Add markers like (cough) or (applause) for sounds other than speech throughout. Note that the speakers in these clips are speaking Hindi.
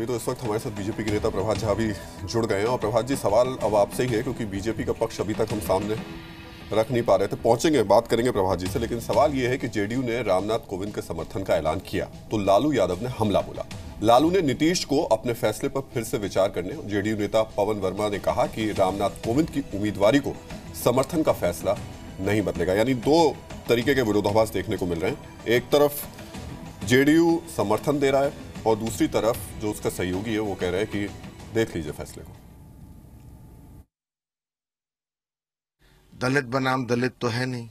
चलिए तो इस वक्त हमारे साथ बीजेपी के नेता प्रभात झा भी जुड़ गए हैं और प्रभात जी सवाल अब आपसे ही है क्योंकि बीजेपी का पक्ष अभी तक हम सामने रख नहीं पा रहे थे पहुंचेंगे बात करेंगे प्रभात जी से लेकिन सवाल ये है कि जेडीयू ने रामनाथ कोविंद के समर्थन का ऐलान किया तो लालू यादव ने हमला बोला लालू ने नीतीश को अपने फैसले पर फिर से विचार करने जेडीयू नेता पवन वर्मा ने कहा कि रामनाथ कोविंद की उम्मीदवारी को समर्थन का फैसला नहीं बदलेगा यानी दो तरीके के विरोधाभास देखने को मिल रहे हैं एक तरफ जेडीयू समर्थन दे रहा है और दूसरी तरफ जो उसका सहयोगी है वो कह रहा है कि देख लीजिए फैसले को दलित बनाम दलित तो है नहीं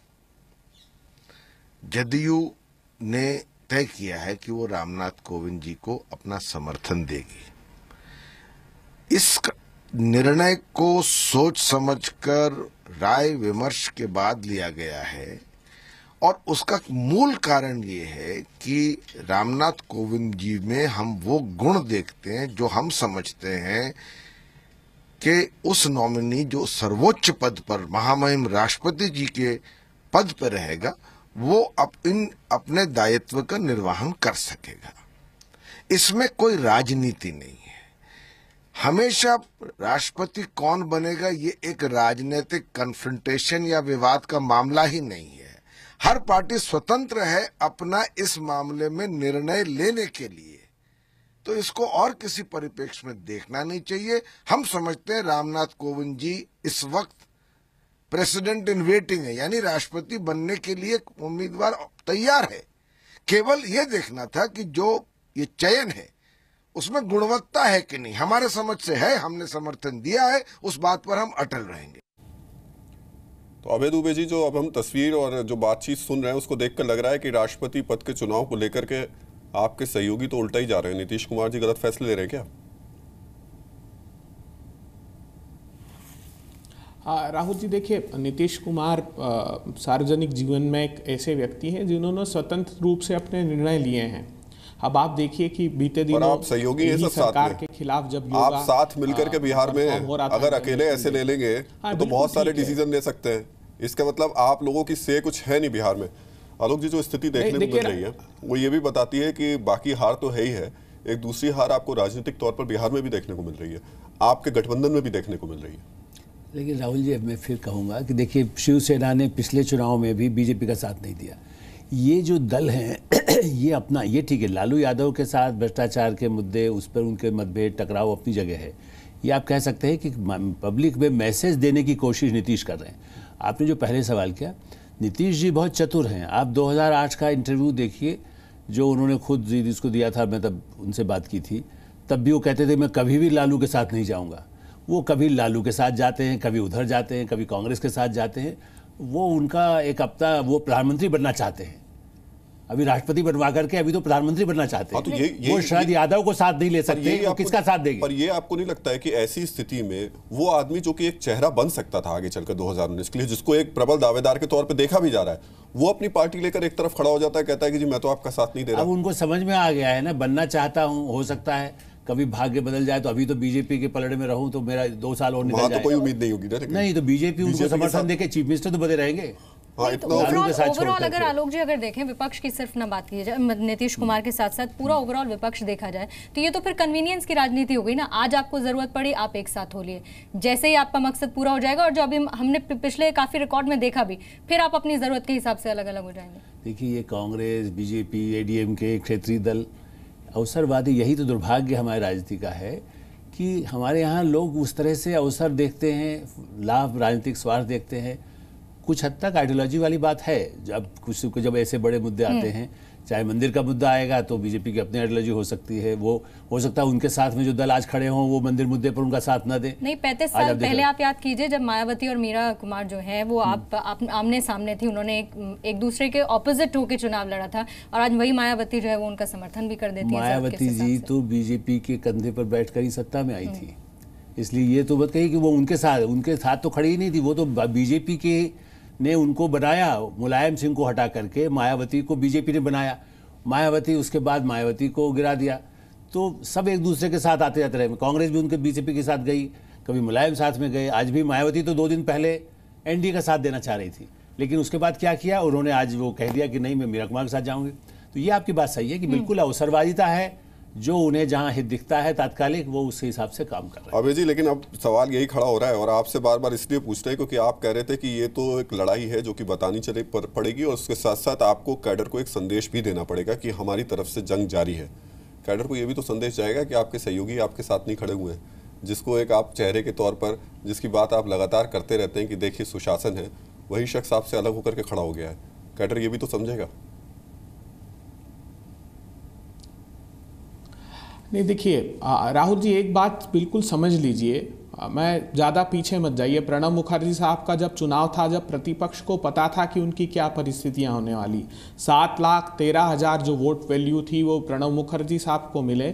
जदयू ने तय किया है कि वो रामनाथ कोविंद जी को अपना समर्थन देगी इस निर्णय को सोच समझकर राय विमर्श के बाद लिया गया है और उसका मूल कारण ये है कि रामनाथ कोविंद जी में हम वो गुण देखते हैं जो हम समझते हैं कि उस नॉमिनी जो सर्वोच्च पद पर महामहिम राष्ट्रपति जी के पद पर रहेगा वो अप इन अपने दायित्व का निर्वहन कर सकेगा इसमें कोई राजनीति नहीं है हमेशा राष्ट्रपति कौन बनेगा ये एक राजनीतिक कन्फ्रंटेशन या विवाद का मामला ही नहीं है हर पार्टी स्वतंत्र है अपना इस मामले में निर्णय लेने के लिए तो इसको और किसी परिप्रेक्ष्य में देखना नहीं चाहिए हम समझते हैं रामनाथ कोविंद जी इस वक्त प्रेसिडेंट इन वेटिंग है यानी राष्ट्रपति बनने के लिए उम्मीदवार तैयार है केवल यह देखना था कि जो ये चयन है उसमें गुणवत्ता है कि नहीं हमारे समझ से है हमने समर्थन दिया है उस बात पर हम अटल रहेंगे तो अभय दुबे जी जो अब हम तस्वीर और जो बातचीत सुन रहे हैं उसको देखकर लग रहा है कि राष्ट्रपति पद के चुनाव को लेकर के आपके सहयोगी तो उल्टा ही जा रहे हैं नीतीश कुमार जी गलत फैसले ले रहे हैं क्या हाँ राहुल जी देखिए नीतीश कुमार सार्वजनिक जीवन में एक ऐसे व्यक्ति हैं जिन्होंने स्वतंत्र रूप से अपने निर्णय लिए हैं अब आप देखिए कि बीते दिन आप सहयोगी सरकार के खिलाफ जब आप साथ मिलकर के बिहार में अगर अकेले ऐसे ले लेंगे हाँ, तो बहुत सारे डिसीजन ले सकते हैं इसका मतलब आप लोगों की से कुछ है नहीं बिहार में आलोक जी जो स्थिति देखने को मिल रही है वो ये भी बताती है कि बाकी हार तो है ही है एक दूसरी हार आपको राजनीतिक तौर पर बिहार में भी देखने को मिल रही है आपके गठबंधन में भी देखने को मिल रही है लेकिन राहुल जी मैं फिर कहूँगा कि देखिए शिवसेना ने पिछले चुनाव में भी बीजेपी का साथ नहीं दिया ये जो दल हैं ये अपना ये ठीक है लालू यादव के साथ भ्रष्टाचार के मुद्दे उस पर उनके मतभेद टकराव अपनी जगह है ये आप कह सकते हैं कि पब्लिक में मैसेज देने की कोशिश नीतीश कर रहे हैं आपने जो पहले सवाल किया नीतीश जी बहुत चतुर हैं आप 2008 का इंटरव्यू देखिए जो उन्होंने खुद जी जिसको दिया था मैं तब उनसे बात की थी तब भी वो कहते थे मैं कभी भी लालू के साथ नहीं जाऊँगा वो कभी लालू के साथ जाते हैं कभी उधर जाते हैं कभी कांग्रेस के साथ जाते हैं वो उनका एक अपना वो प्रधानमंत्री बनना चाहते हैं अभी राष्ट्रपति बनवा करके अभी तो प्रधानमंत्री बनना चाहते हाँ, हैं तो ये, ये, वो शरद यादव को साथ नहीं ले सकते वो किसका साथ देगी पर ये आपको नहीं लगता है कि ऐसी स्थिति में वो आदमी जो कि एक चेहरा बन सकता था आगे चलकर 2019 के लिए जिसको एक प्रबल दावेदार के तौर पर देखा भी जा रहा है वो अपनी पार्टी लेकर एक तरफ खड़ा हो जाता है कहता है कि जी मैं तो आपका साथ नहीं दे रहा अब उनको समझ में आ गया है ना बनना चाहता हूँ हो सकता है कभी भाग्य बदल जाए तो अभी तो बीजेपी के पलड़े में रहूं तो मेरा दो साल और तो निकल जाए तो कोई उम्मीद नहीं होगी नहीं तो बीजेपी उनको समर्थन देके चीफ मिनिस्टर तो बने रहेंगे ओवरऑल तो तो अगर आलोक जी अगर देखें विपक्ष की सिर्फ ना बात की जाए नीतीश कुमार के साथ साथ पूरा ओवरऑल विपक्ष देखा जाए तो ये तो फिर कन्वीनियंस की राजनीति हो गई ना आज आपको जरूरत पड़ी आप एक साथ हो लिए जैसे ही आपका मकसद पूरा हो जाएगा और जो अभी हमने पिछले काफी रिकॉर्ड में देखा भी फिर आप अपनी जरूरत के हिसाब से अलग अलग हो जाएंगे देखिए ये कांग्रेस बीजेपी एडीएम के क्षेत्रीय दल अवसरवादी यही तो दुर्भाग्य हमारी राजनीति का है कि हमारे यहाँ लोग उस तरह से अवसर देखते हैं लाभ राजनीतिक स्वार्थ देखते हैं कुछ हद तक आइडियोलॉजी वाली बात है जब कुछ जब ऐसे बड़े मुद्दे आते हम्म। हैं चाहे मंदिर का मुद्दा आएगा तो बीजेपी की अपनी आइडियोलॉजी हो सकती है वो हो सकता है उनके साथ में जो दल आज खड़े हों वो मंदिर मुद्दे पर उनका साथ ना दे नहीं पैंतीस साल पहले आप याद कीजिए जब मायावती और मीरा कुमार जो है वो हम्म। आप, आप आमने सामने थी उन्होंने एक, एक दूसरे के ऑपोजिट होकर चुनाव लड़ा था और आज वही मायावती जो है वो उनका समर्थन भी कर देती मायावती जी तो बीजेपी के कंधे पर बैठ ही सत्ता में आई थी हम्म। इसलिए ये तो बत कही कि वो उनके साथ उनके साथ तो खड़ी ही नहीं थी वो तो बीजेपी के ने उनको बनाया मुलायम सिंह को हटा करके मायावती को बीजेपी ने बनाया मायावती उसके बाद मायावती को गिरा दिया तो सब एक दूसरे के साथ आते जाते रहे कांग्रेस भी उनके बीजेपी के साथ गई कभी मुलायम साथ में गए आज भी मायावती तो दो दिन पहले एनडीए का साथ देना चाह रही थी लेकिन उसके बाद क्या किया उन्होंने आज वो कह दिया कि नहीं मैं मीरा कुमार के साथ जाऊंगी तो ये आपकी बात सही है कि हम्म। बिल्कुल अवसरवादिता है जो उन्हें जहाँ हित दिखता है तात्कालिक वो उस हिसाब से काम कर रहे हैं अभय जी लेकिन अब सवाल यही खड़ा हो रहा है और आपसे बार बार इसलिए पूछ रहे हैं क्योंकि आप कह रहे थे कि ये तो एक लड़ाई है जो कि बतानी चले पड़ेगी और उसके साथ साथ आपको कैडर को एक संदेश भी देना पड़ेगा कि हमारी तरफ से जंग जारी है कैडर को ये भी तो संदेश जाएगा कि आपके सहयोगी आपके साथ नहीं खड़े हुए हैं जिसको एक आप चेहरे के तौर पर जिसकी बात आप लगातार करते रहते हैं कि देखिए सुशासन है वही शख्स आपसे अलग होकर के खड़ा हो गया है कैडर ये भी तो समझेगा नहीं देखिए राहुल जी एक बात बिल्कुल समझ लीजिए मैं ज़्यादा पीछे मत जाइए प्रणब मुखर्जी साहब का जब चुनाव था जब प्रतिपक्ष को पता था कि उनकी क्या परिस्थितियां होने वाली सात लाख तेरह हज़ार जो वोट वैल्यू थी वो प्रणब मुखर्जी साहब को मिले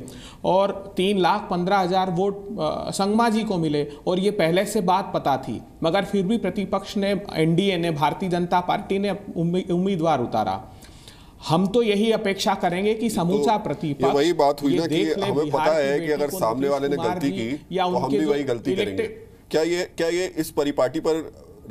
और तीन लाख पंद्रह हज़ार वोट संगमा जी को मिले और ये पहले से बात पता थी मगर फिर भी प्रतिपक्ष ने एनडीए ने भारतीय जनता पार्टी ने उम्मीदवार उतारा हम तो यही अपेक्षा करेंगे कि तो समूचा प्रतिपक्ष वही बात हुई ना कि हमें पता है कि अगर सामने वाले ने गलती की या तो हम भी वही गलती करेंगे क्या ये क्या ये इस परिपाटी पर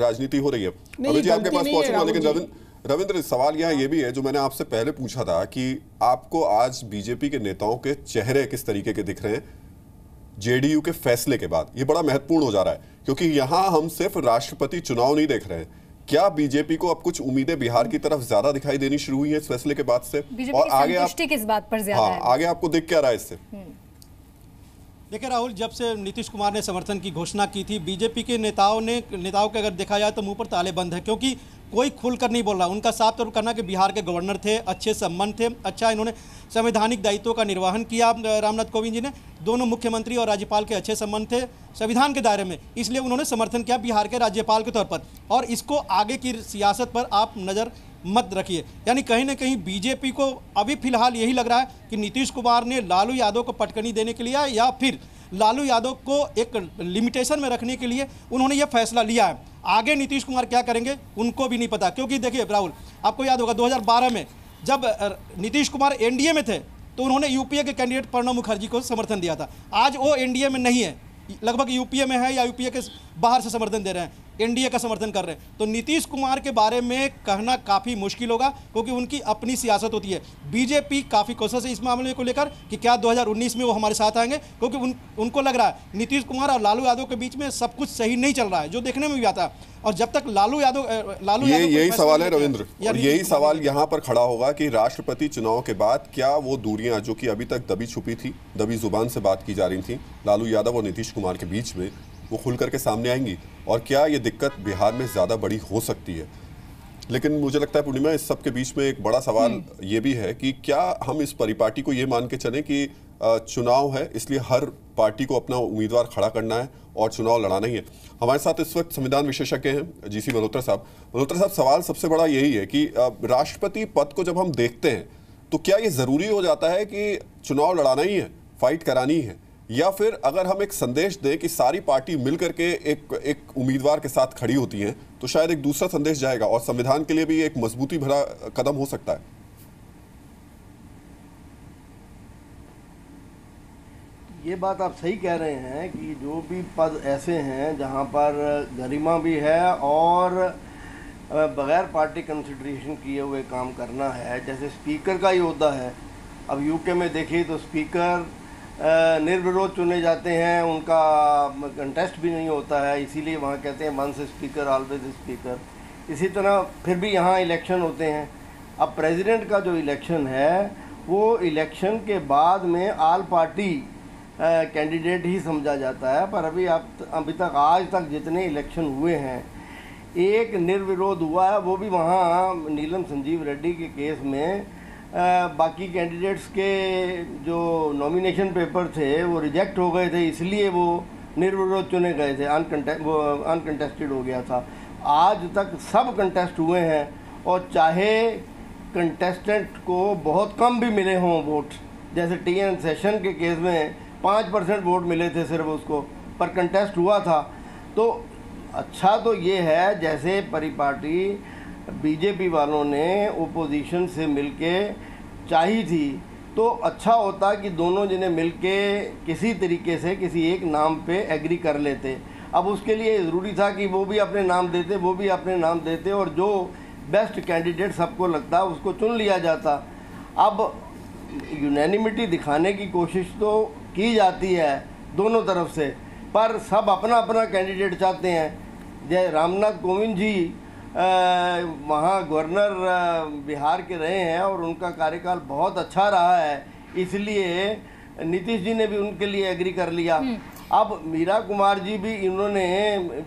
राजनीति हो रही है अभी जी आपके पास पहुंचूंगा लेकिन रविंद्र रविंद्र सवाल यहाँ ये भी है जो मैंने आपसे पहले पूछा था कि आपको आज बीजेपी के नेताओं के चेहरे किस तरीके के दिख रहे हैं जेडीयू के फैसले के बाद ये बड़ा महत्वपूर्ण हो जा रहा है क्योंकि यहाँ हम सिर्फ राष्ट्रपति चुनाव नहीं देख रहे हैं क्या बीजेपी को अब कुछ उम्मीदें बिहार की तरफ ज्यादा दिखाई देनी शुरू हुई है इस फैसले के बाद से और आगे आप किस बात पर ज्यादा हाँ, है? आगे आपको दिख क्या रहा है इससे हम्म। देखिए राहुल जब से नीतीश कुमार ने समर्थन की घोषणा की थी बीजेपी के नेताओं ने नेताओं के अगर देखा जाए तो मुंह पर ताले बंद है क्योंकि कोई खुलकर नहीं बोल रहा उनका साफ तौर पर कहना कि बिहार के गवर्नर थे अच्छे संबंध थे अच्छा इन्होंने संवैधानिक दायित्व का निर्वहन किया रामनाथ कोविंद जी ने दोनों मुख्यमंत्री और राज्यपाल के अच्छे संबंध थे संविधान के दायरे में इसलिए उन्होंने समर्थन किया बिहार के राज्यपाल के तौर पर और इसको आगे की सियासत पर आप नज़र मत रखिए यानी कहीं ना कहीं बीजेपी को अभी फिलहाल यही लग रहा है कि नीतीश कुमार ने लालू यादव को पटकनी देने के लिए या फिर लालू यादव को एक लिमिटेशन में रखने के लिए उन्होंने ये फैसला लिया है आगे नीतीश कुमार क्या करेंगे उनको भी नहीं पता क्योंकि देखिए राहुल आपको याद होगा 2012 में जब नीतीश कुमार एनडीए में थे तो उन्होंने यूपीए के कैंडिडेट प्रणब मुखर्जी को समर्थन दिया था आज वो एनडीए में नहीं है लगभग यूपीए में है या यूपीए के बाहर से समर्थन दे रहे हैं एनडीए का समर्थन कर रहे हैं तो नीतीश कुमार के बारे में कहना काफ़ी मुश्किल होगा क्योंकि उनकी अपनी सियासत होती है बीजेपी काफ़ी कोशिश है इस मामले को लेकर कि क्या 2019 में वो हमारे साथ आएंगे क्योंकि उन उनको लग रहा है नीतीश कुमार और लालू यादव के बीच में सब कुछ सही नहीं चल रहा है जो देखने में भी आता है और जब तक लालू यादव लालू ये, यही सवाल है रविंद्र और यही सवाल यहाँ पर खड़ा होगा कि राष्ट्रपति चुनाव के बाद क्या वो दूरियां जो कि अभी तक दबी छुपी थी दबी जुबान से बात की जा रही थी लालू यादव और नीतीश कुमार के बीच में वो खुल करके सामने आएंगी और क्या ये दिक्कत बिहार में ज़्यादा बड़ी हो सकती है लेकिन मुझे लगता है पूर्णिमा इस सब के बीच में एक बड़ा सवाल हम्म। ये भी है कि क्या हम इस परिपाटी को ये मान के चलें कि चुनाव है इसलिए हर पार्टी को अपना उम्मीदवार खड़ा करना है और चुनाव लड़ाना ही है हमारे साथ इस वक्त संविधान विशेषज्ञ हैं जी सी मल्होत्रा साहब मल्होत्रा साहब सवाल सबसे बड़ा यही है कि राष्ट्रपति पद को जब हम देखते हैं तो क्या ये ज़रूरी हो जाता है कि चुनाव लड़ाना ही है फाइट करानी है या फिर अगर हम एक संदेश दें कि सारी पार्टी मिलकर के एक एक उम्मीदवार के साथ खड़ी होती है तो शायद एक दूसरा संदेश जाएगा और संविधान के लिए भी एक मजबूती भरा कदम हो सकता है ये बात आप सही कह रहे हैं कि जो भी पद ऐसे हैं जहाँ पर गरिमा भी है और बगैर पार्टी कंसिड्रेशन किए हुए काम करना है जैसे स्पीकर का ही होता है अब यूके में देखिए तो स्पीकर निर्विरोध चुने जाते हैं उनका कंटेस्ट भी नहीं होता है इसीलिए वहाँ कहते हैं मंस स्पीकर ऑलवेज स्पीकर इसी तरह फिर भी यहाँ इलेक्शन होते हैं अब प्रेसिडेंट का जो इलेक्शन है वो इलेक्शन के बाद में आल पार्टी कैंडिडेट ही समझा जाता है पर अभी आप अभी तक आज तक जितने इलेक्शन हुए हैं एक निर्विरोध हुआ है वो भी वहाँ नीलम संजीव रेड्डी के केस में बाकी कैंडिडेट्स के जो नॉमिनेशन पेपर थे वो रिजेक्ट हो गए थे इसलिए वो निर्विरोध चुने गए थे अनकंटे वो अनकंटेस्टेड हो गया था आज तक सब कंटेस्ट हुए हैं और चाहे कंटेस्टेंट को बहुत कम भी मिले हों वोट जैसे टी एन सेशन के केस में पाँच परसेंट वोट मिले थे सिर्फ उसको पर कंटेस्ट हुआ था तो अच्छा तो ये है जैसे परिपाटी बीजेपी वालों ने ओपोजिशन से मिलके चाही थी तो अच्छा होता कि दोनों जने मिलके किसी तरीके से किसी एक नाम पे एग्री कर लेते अब उसके लिए ज़रूरी था कि वो भी अपने नाम देते वो भी अपने नाम देते और जो बेस्ट कैंडिडेट सबको लगता उसको चुन लिया जाता अब यूनैनिमिटी दिखाने की कोशिश तो की जाती है दोनों तरफ से पर सब अपना अपना कैंडिडेट चाहते हैं जय रामनाथ कोविंद जी वहाँ गवर्नर बिहार के रहे हैं और उनका कार्यकाल बहुत अच्छा रहा है इसलिए नीतीश जी ने भी उनके लिए एग्री कर लिया हम्म। अब मीरा कुमार जी भी इन्होंने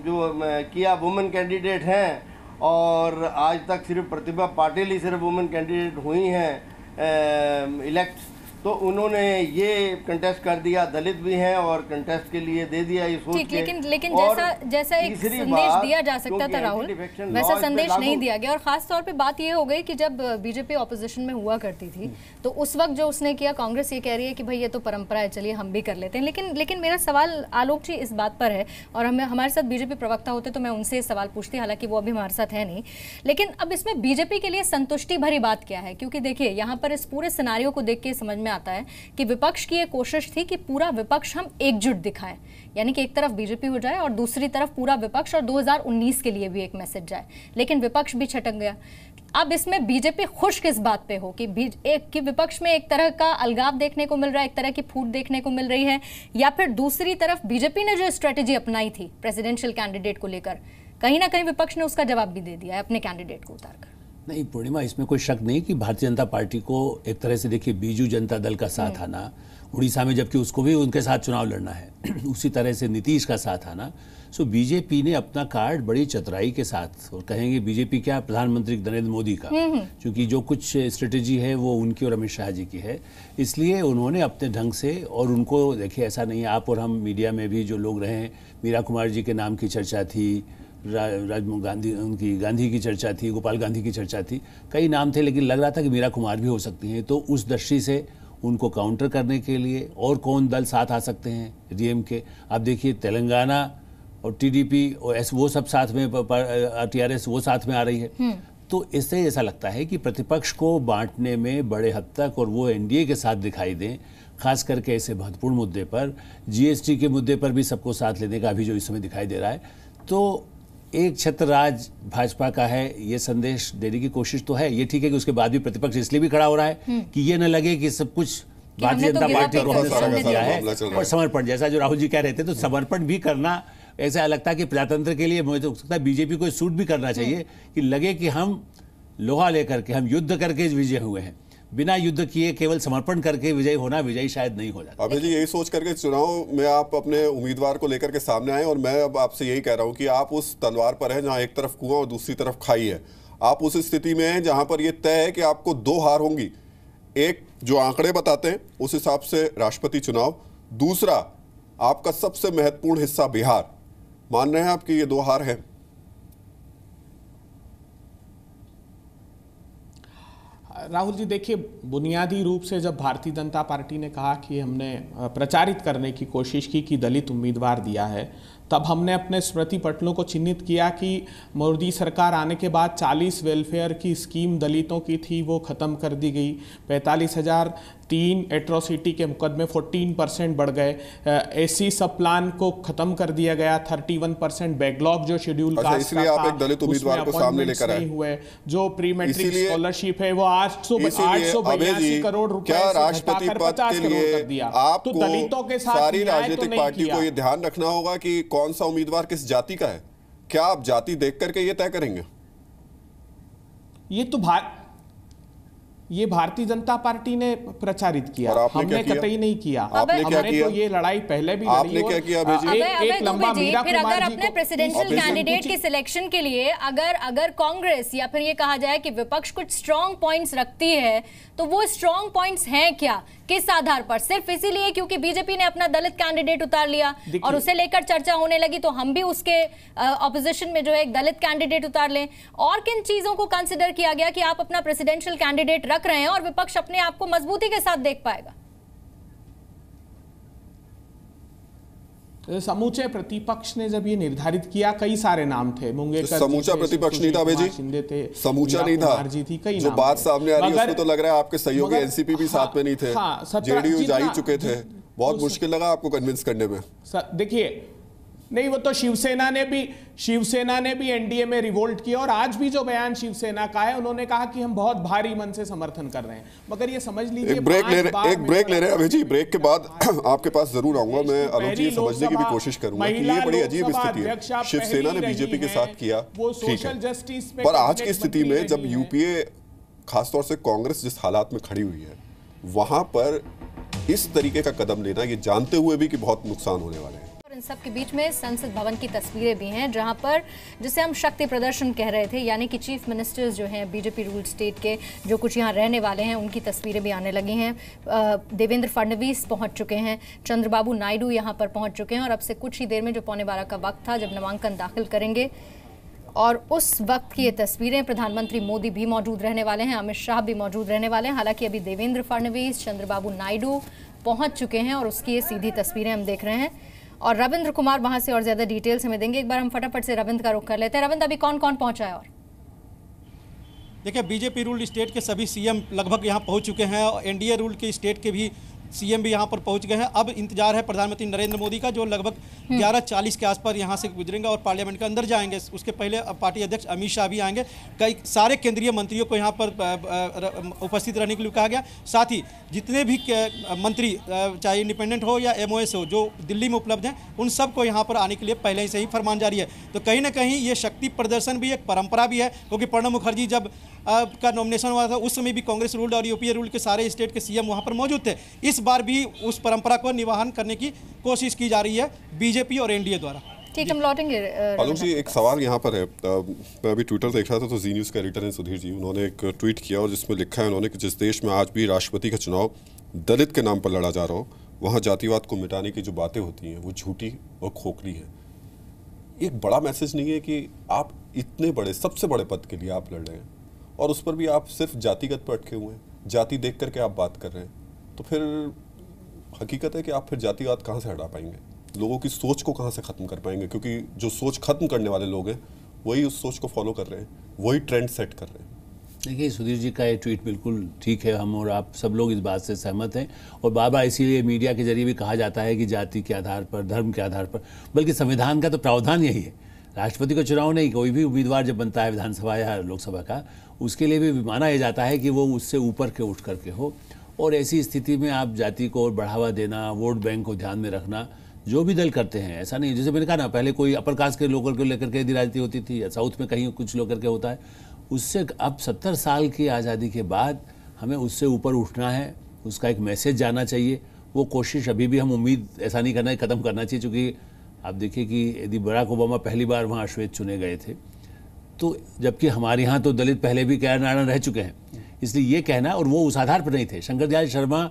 जो किया वुमेन कैंडिडेट हैं और आज तक सिर्फ प्रतिभा पाटिल ही सिर्फ वुमेन कैंडिडेट हुई हैं इलेक्ट तो उन्होंने ये कंटेस्ट कर दिया दलित भी हैं और कंटेस्ट के लिए दे दिया ये सोच के लेकिन लेकिन जैसा जैसा एक संदेश दिया जा सकता था राहुल वैसा संदेश नहीं दिया गया और खास तौर पे बात ये हो गई कि जब बीजेपी ऑपोजिशन में हुआ करती थी तो उस वक्त जो उसने किया कांग्रेस ये कह रही है कि भाई ये तो परंपरा है चलिए हम भी कर लेते हैं लेकिन लेकिन मेरा सवाल आलोक जी इस बात पर है और हमें हमारे साथ बीजेपी प्रवक्ता होते तो मैं उनसे सवाल पूछती हालांकि वो अभी हमारे साथ है नहीं लेकिन अब इसमें बीजेपी के लिए संतुष्टि भरी बात क्या है क्योंकि देखिए यहाँ पर इस पूरे सिनारियों को देख के समझ में आता है कि विपक्ष की ये कोशिश थी कि पूरा विपक्ष हम एकजुट दिखाए यानी कि एक तरफ बीजेपी हो जाए और दूसरी तरफ पूरा विपक्ष और 2019 के लिए भी एक मैसेज जाए लेकिन विपक्ष भी छटक गया अब इसमें बीजेपी खुश किस बात पे हो कि एक कि विपक्ष में एक तरह का अलगाव देखने को मिल रहा है एक तरह की फूट देखने को मिल रही है या फिर दूसरी तरफ बीजेपी ने जो स्ट्रेटेजी अपनाई थी प्रेसिडेंशियल कैंडिडेट को लेकर कहीं ना कहीं विपक्ष ने उसका जवाब भी दे दिया है अपने कैंडिडेट को उतारकर नहीं पूर्णिमा इसमें कोई शक नहीं कि भारतीय जनता पार्टी को एक तरह से देखिए बीजू जनता दल का साथ हम्म। आना उड़ीसा में जबकि उसको भी उनके साथ चुनाव लड़ना है (clears throat) उसी तरह से नीतीश का साथ आना सो बीजेपी ने अपना कार्ड बड़ी चतराई के साथ और कहेंगे बीजेपी क्या प्रधानमंत्री नरेंद्र मोदी का हम्म, हम्म। क्योंकि जो कुछ स्ट्रेटेजी है वो उनकी और अमित शाह जी की है इसलिए उन्होंने अपने ढंग से और उनको देखिए ऐसा नहीं आप और हम मीडिया में भी जो लोग रहे मीरा कुमार जी के नाम की चर्चा थी राज गांधी उनकी गांधी की चर्चा थी गोपाल गांधी की चर्चा थी कई नाम थे लेकिन लग रहा था कि मीरा कुमार भी हो सकती हैं तो उस दृष्टि से उनको काउंटर करने के लिए और कौन दल साथ आ सकते हैं डीएम के आप देखिए तेलंगाना और टीडीपी और एस वो सब साथ में टीआरएस वो साथ में आ रही है हम्म। तो इससे ऐसा लगता है कि प्रतिपक्ष को बांटने में बड़े हद तक और वो एनडीए के साथ दिखाई दें खास करके ऐसे महत्वपूर्ण मुद्दे पर जीएसटी के मुद्दे पर भी सबको साथ लेने का अभी जो इस समय दिखाई दे रहा है तो एक छत्र राज भाजपा का है ये संदेश देने की कोशिश तो है ये ठीक है कि उसके बाद भी प्रतिपक्ष इसलिए भी खड़ा हो रहा है हम्म। कि ये न लगे कि सब कुछ भारतीय तो जनता पार्टी दिया है और समर्पण जैसा जो राहुल जी कह रहे थे तो हम्म। समर्पण भी करना ऐसा लगता है कि प्रजातंत्र के लिए मुझे तो सकता है बीजेपी को सूट भी करना चाहिए हम्म। कि लगे कि हम लोहा लेकर के हम युद्ध करके विजय हुए हैं बिना युद्ध किए केवल समर्पण करके विजय होना विजय शायद नहीं हो जाता अभी जी यही सोच करके चुनाव में आप अपने उम्मीदवार को लेकर के सामने आए और मैं अब आपसे यही कह रहा हूँ कि आप उस तलवार पर है जहाँ एक तरफ कुआ और दूसरी तरफ खाई है आप उस स्थिति में हैं जहाँ पर यह तय है कि आपको दो हार होंगी एक जो आंकड़े बताते हैं उस हिसाब से राष्ट्रपति चुनाव दूसरा आपका सबसे महत्वपूर्ण हिस्सा बिहार मान रहे हैं आपकी ये दो हार है राहुल जी देखिए बुनियादी रूप से जब भारतीय जनता पार्टी ने कहा कि हमने प्रचारित करने की कोशिश की कि दलित उम्मीदवार दिया है तब हमने अपने स्मृति पटलों को चिन्हित किया कि मोदी सरकार आने के बाद 40 वेलफेयर की स्कीम दलितों की थी वो ख़त्म कर दी गई पैंतालीस हज़ार तीन एट्रोसिटी के मुकदमे 14 परसेंट बढ़ गए एसी सब प्लान को खत्म कर दिया गया 31 परसेंट बैकलॉग जो शेड्यूल अच्छा, दलित उम्मीदवार को सामने लेकर आए हुए जो प्री मेट्रिक स्कॉलरशिप है वो आठ सौ आठ सौ बयासी करोड़ रुपए राष्ट्रपति पद के लिए आप तो दलितों के साथ सारी तो राजनीतिक पार्टी को ये ध्यान रखना होगा की कौन सा उम्मीदवार किस जाति का है क्या आप जाति देख करके ये तय करेंगे ये तो भारत ये भारतीय जनता पार्टी ने प्रचारित किया हमने कतई नहीं किया आपने क्या तो किया तो ये लड़ाई पहले भी आपने क्या किया एक, लंबा मीरा फिर अगर अपने प्रेसिडेंशियल कैंडिडेट के सिलेक्शन के लिए अगर अगर कांग्रेस या फिर ये कहा जाए कि विपक्ष कुछ स्ट्रॉन्ग पॉइंट्स रखती है तो वो स्ट्रॉन्ग पॉइंट्स हैं क्या किस आधार पर सिर्फ इसीलिए क्योंकि बीजेपी ने अपना दलित कैंडिडेट उतार लिया और उसे लेकर चर्चा होने लगी तो हम भी उसके ऑपोजिशन में जो है एक दलित कैंडिडेट उतार लें और किन चीजों को कंसिडर किया गया कि आप अपना प्रेसिडेंशियल कैंडिडेट रख रहे हैं और विपक्ष अपने आप को मजबूती के साथ देख पाएगा समूचे प्रतिपक्ष ने जब ये निर्धारित किया कई सारे नाम थे मुंगेकर तो समूचा प्रतिपक्ष नहीं था अभय शिंदे थे समूचा नहीं था जी थी कई जो बात सामने आ रही है तो लग रहा है आपके सहयोगी एनसीपी भी साथ हाँ, में नहीं थे हाँ, जेडीयू जा ही चुके थे बहुत तो मुश्किल लगा आपको कन्विंस करने में देखिए नहीं वो तो शिवसेना ने भी शिवसेना ने भी एनडीए में रिवोल्ट किया और आज भी जो बयान शिवसेना का है उन्होंने कहा कि हम बहुत भारी मन से समर्थन कर रहे हैं मगर ये समझ लीजिए एक ब्रेक ले रहे एक ब्रेक ले रहे हैं अभय जी ब्रेक के बाद (clears throat) आपके पास जरूर तो आऊंगा मैं अरुण जी समझने की भी कोशिश करूंगा कि ये बड़ी अजीब स्थिति है शिवसेना ने बीजेपी के साथ किया वो सोशल जस्टिस पर तो आज की स्थिति में जब यूपीए खासतौर से कांग्रेस जिस हालात में खड़ी हुई है वहां पर इस तरीके का कदम लेना ये जानते हुए भी कि बहुत नुकसान होने वाले हैं इन सब के बीच में संसद भवन की तस्वीरें भी हैं जहां पर जिसे हम शक्ति प्रदर्शन कह रहे थे यानी कि चीफ मिनिस्टर्स जो हैं बीजेपी रूल स्टेट के जो कुछ यहां रहने वाले हैं उनकी तस्वीरें भी आने लगी हैं देवेंद्र फडणवीस पहुंच चुके हैं चंद्रबाबू नायडू यहाँ पर पहुँच चुके हैं और अब से कुछ ही देर में जो पौने बारह का वक्त था जब नामांकन दाखिल करेंगे और उस वक्त की ये तस्वीरें प्रधानमंत्री मोदी भी मौजूद रहने वाले हैं अमित शाह भी मौजूद रहने वाले हैं हालांकि अभी देवेंद्र फडणवीस चंद्रबाबू नायडू पहुंच चुके हैं और उसकी ये सीधी तस्वीरें हम देख रहे हैं और रविंद्र कुमार वहां से और ज़्यादा डिटेल्स हमें देंगे एक बार हम फटाफट से रविंद्र का रुख कर लेते हैं रविंद्र अभी कौन कौन पहुंचा है और देखिए बीजेपी रूल स्टेट के सभी सीएम लगभग यहाँ पहुंच चुके हैं और एनडीए रूल के स्टेट के भी सीएम भी यहाँ पर पहुँच गए हैं अब इंतजार है प्रधानमंत्री नरेंद्र मोदी का जो लगभग हम्म। ग्यारह चालीस के आसपास यहाँ से गुजरेंगे और पार्लियामेंट के अंदर जाएंगे उसके पहले पार्टी अध्यक्ष अमित शाह भी आएंगे कई सारे केंद्रीय मंत्रियों को यहाँ पर उपस्थित रहने के लिए कहा गया साथ ही जितने भी मंत्री चाहे इंडिपेंडेंट हो या एम हो जो दिल्ली में उपलब्ध हैं उन सबको यहाँ पर आने के लिए पहले ही से ही फरमान जारी है तो कहीं ना कहीं ये शक्ति प्रदर्शन भी एक परंपरा भी है क्योंकि प्रणब मुखर्जी जब का नॉमिनेशन हुआ था उस समय भी कांग्रेस रूल्ड और यूपीए रूल्ड के सारे स्टेट के सीएम वहाँ पर मौजूद थे इस बार भी उस परंपरा को निवाहन करने की कोशिश की जा रही है बीजेपी और एनडीए द्वारा ठीक हम लौटेंगे आलोक जी एक सवाल यहाँ पर है मैं अभी ट्विटर देख रहा था तो जी न्यूज़ के एडिटर हैं सुधीर जी उन्होंने एक ट्वीट किया और जिसमें लिखा है उन्होंने कि जिस देश में आज भी राष्ट्रपति का चुनाव दलित के नाम पर लड़ा जा रहा हो वहाँ जातिवाद को मिटाने की जो बातें होती हैं वो झूठी और खोखली है एक बड़ा मैसेज नहीं है कि आप इतने बड़े सबसे बड़े पद के लिए आप लड़ रहे हैं और उस पर भी आप सिर्फ जातिगत पर अटके हुए हैं जाति देख करके आप बात कर रहे हैं तो फिर हकीकत है कि आप फिर जातिवाद कहाँ से हटा पाएंगे लोगों की सोच को कहाँ से ख़त्म कर पाएंगे क्योंकि जो सोच ख़त्म करने वाले लोग हैं वही उस सोच को फॉलो कर रहे हैं वही ट्रेंड सेट कर रहे हैं देखिए सुधीर जी का ये ट्वीट बिल्कुल ठीक है हम और आप सब लोग इस बात से सहमत हैं और बार बार इसीलिए मीडिया के जरिए भी कहा जाता है कि जाति के आधार पर धर्म के आधार पर बल्कि संविधान का तो प्रावधान यही है राष्ट्रपति का चुनाव नहीं कोई भी उम्मीदवार जब बनता है विधानसभा या लोकसभा का उसके लिए भी माना यह जाता है कि वो उससे ऊपर के उठ करके हो और ऐसी स्थिति में आप जाति को बढ़ावा देना वोट बैंक को ध्यान में रखना जो भी दल करते हैं ऐसा नहीं जैसे मैंने कहा ना पहले कोई अपर कास्ट के लोकल को लेकर के राजनीति होती थी या साउथ में कहीं कुछ लोग करके होता है उससे अब सत्तर साल की आज़ादी के बाद हमें उससे ऊपर उठना है उसका एक मैसेज जाना चाहिए वो कोशिश अभी भी हम उम्मीद ऐसा नहीं करना है ख़त्म करना चाहिए चूँकि आप देखिए कि यदि बराक ओबामा पहली बार वहाँ अश्वेत चुने गए थे तो जबकि हमारे यहाँ तो दलित पहले भी कैर नारायण रह चुके हैं इसलिए ये कहना और वो उस आधार पर नहीं थे शंकर दयाल शर्मा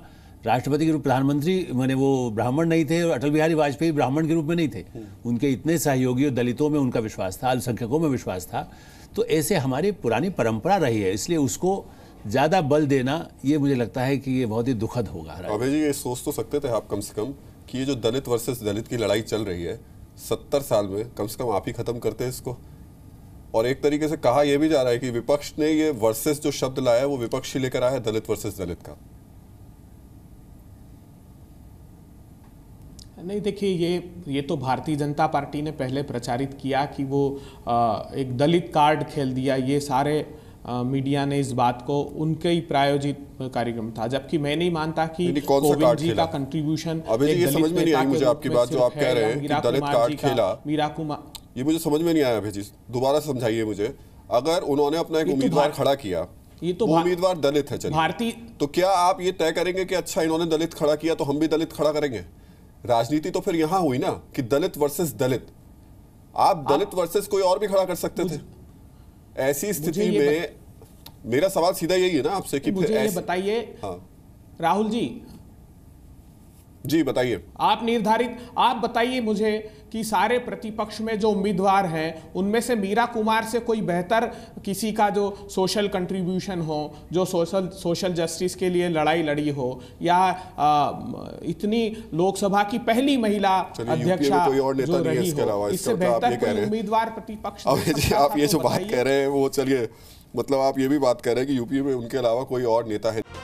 राष्ट्रपति के रूप प्रधानमंत्री मैंने वो ब्राह्मण नहीं थे और अटल बिहारी वाजपेयी ब्राह्मण के रूप में नहीं थे उनके इतने सहयोगी और दलितों में उनका विश्वास था अल्पसंख्यकों में विश्वास था तो ऐसे हमारी पुरानी परंपरा रही है इसलिए उसको ज़्यादा बल देना ये मुझे लगता है कि ये बहुत ही दुखद होगा जी ये सोच तो सकते थे आप कम से कम कि ये जो दलित वर्सेस दलित की लड़ाई चल रही है सत्तर साल में कम से कम आप ही ख़त्म करते हैं इसको और एक तरीके से कहा यह भी जा रहा है कि विपक्ष ने ये वर्सेस जो शब्द लाया है वो विपक्ष ही लेकर आया है दलित वर्सेस दलित का नहीं देखिए ये ये तो भारतीय जनता पार्टी ने पहले प्रचारित किया कि वो आ, एक दलित कार्ड खेल दिया ये सारे मीडिया ने इस बात को उनके ही प्रायोजित कार्यक्रम था जबकि मैं नहीं मानता कि कोविंद जी का तो कंट्रीब्यूशन ये समझ में नहीं आई मुझे आपकी बात जो आप कह रहे हैं मीरा कुमार ये मुझे समझ में नहीं आया अभी जी दोबारा समझाइए मुझे अगर उन्होंने अपना एक तो उम्मीदवार खड़ा किया ये तो उम्मीदवार दलित है भारतीय तो क्या आप ये तय करेंगे कि अच्छा इन्होंने दलित खड़ा किया तो हम भी दलित खड़ा करेंगे राजनीति तो फिर यहाँ हुई ना कि दलित वर्सेस दलित आप दलित वर्सेस कोई और भी खड़ा कर सकते थे ऐसी स्थिति में मेरा सवाल सीधा यही है ना आपसे कि मुझे ये बताइए हाँ राहुल जी जी बताइए आप निर्धारित आप बताइए मुझे कि सारे प्रतिपक्ष में जो उम्मीदवार हैं उनमें से मीरा कुमार से कोई बेहतर किसी का जो सोशल कंट्रीब्यूशन हो जो सोशल सोशल जस्टिस के लिए लड़ाई लड़ी हो या आ, इतनी लोकसभा की पहली महिला अध्यक्ष इससे तो बेहतर उम्मीदवार प्रतिपक्ष आप ये तो जो बात कह रहे हैं वो चलिए मतलब आप ये भी बात कर रहे हैं कि यूपी में उनके अलावा कोई और नेता है